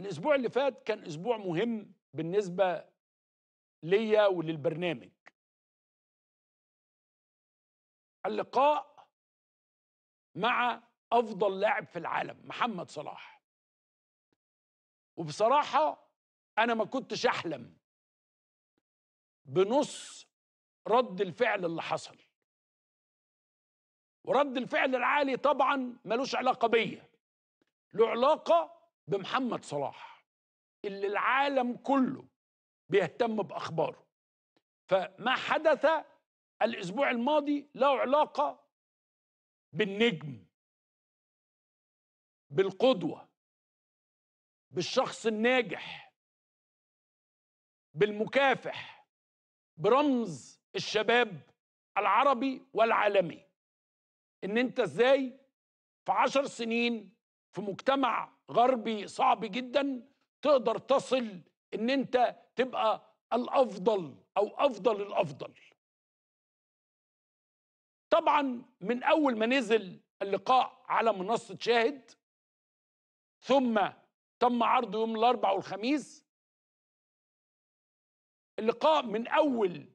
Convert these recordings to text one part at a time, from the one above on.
الاسبوع اللي فات كان اسبوع مهم بالنسبه ليا وللبرنامج اللقاء مع افضل لاعب في العالم محمد صلاح وبصراحه انا ما كنتش احلم بنص رد الفعل اللي حصل ورد الفعل العالي طبعا ملوش علاقه بيا له علاقه بمحمد صلاح اللي العالم كله بيهتم باخباره فما حدث الاسبوع الماضي له علاقه بالنجم بالقدوه بالشخص الناجح بالمكافح برمز الشباب العربي والعالمي ان انت ازاي في عشر سنين في مجتمع غربي صعب جدا تقدر تصل ان انت تبقى الافضل او افضل الافضل طبعا من اول ما نزل اللقاء على منصه شاهد ثم تم عرضه يوم الاربعاء والخميس اللقاء من اول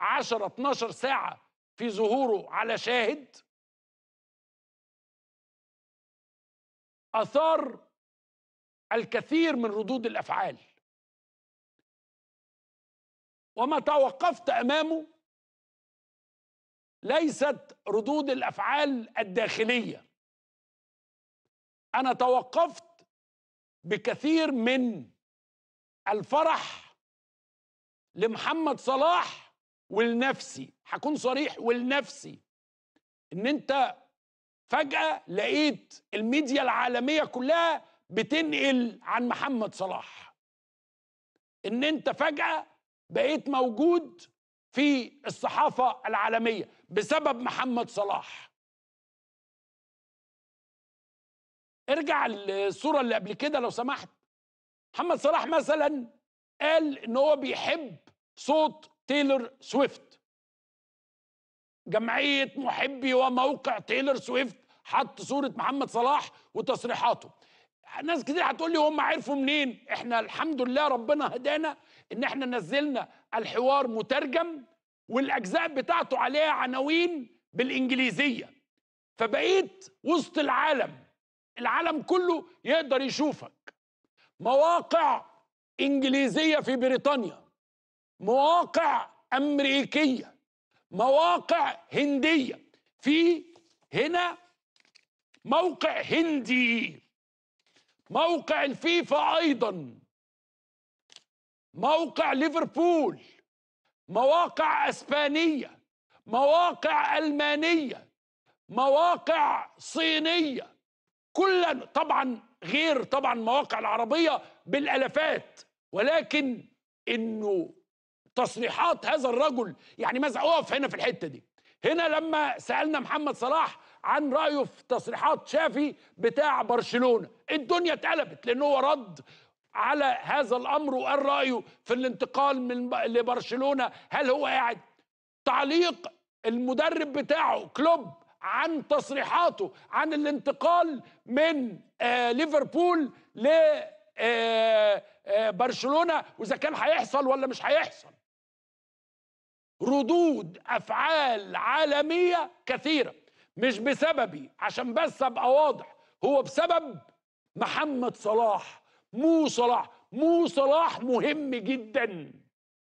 10 12 ساعه في ظهوره على شاهد اثار الكثير من ردود الافعال وما توقفت امامه ليست ردود الافعال الداخليه انا توقفت بكثير من الفرح لمحمد صلاح ولنفسي هكون صريح ولنفسي ان انت فجأة لقيت الميديا العالمية كلها بتنقل عن محمد صلاح ان انت فجأة بقيت موجود في الصحافة العالمية بسبب محمد صلاح ارجع الصورة اللي قبل كده لو سمحت محمد صلاح مثلا قال ان هو بيحب صوت تايلور سويفت جمعيه محبي وموقع تايلر سويفت حط صوره محمد صلاح وتصريحاته ناس كتير هتقول لي هم عرفوا منين احنا الحمد لله ربنا هدانا ان احنا نزلنا الحوار مترجم والاجزاء بتاعته عليها عناوين بالانجليزيه فبقيت وسط العالم العالم كله يقدر يشوفك مواقع انجليزيه في بريطانيا مواقع امريكيه مواقع هنديه في هنا موقع هندي موقع الفيفا ايضا موقع ليفربول مواقع اسبانيه مواقع المانيه مواقع صينيه كل طبعا غير طبعا مواقع العربيه بالالافات ولكن انه تصريحات هذا الرجل يعني ماذا اقف هنا في الحته دي هنا لما سالنا محمد صلاح عن رايه في تصريحات شافي بتاع برشلونه الدنيا اتقلبت لان هو رد على هذا الامر وقال رايه في الانتقال من لبرشلونه هل هو قاعد تعليق المدرب بتاعه كلوب عن تصريحاته عن الانتقال من آه ليفربول ل آه آه برشلونه واذا كان هيحصل ولا مش هيحصل ردود افعال عالميه كثيره مش بسببي عشان بس ابقى واضح هو بسبب محمد صلاح مو صلاح مو صلاح مهم جدا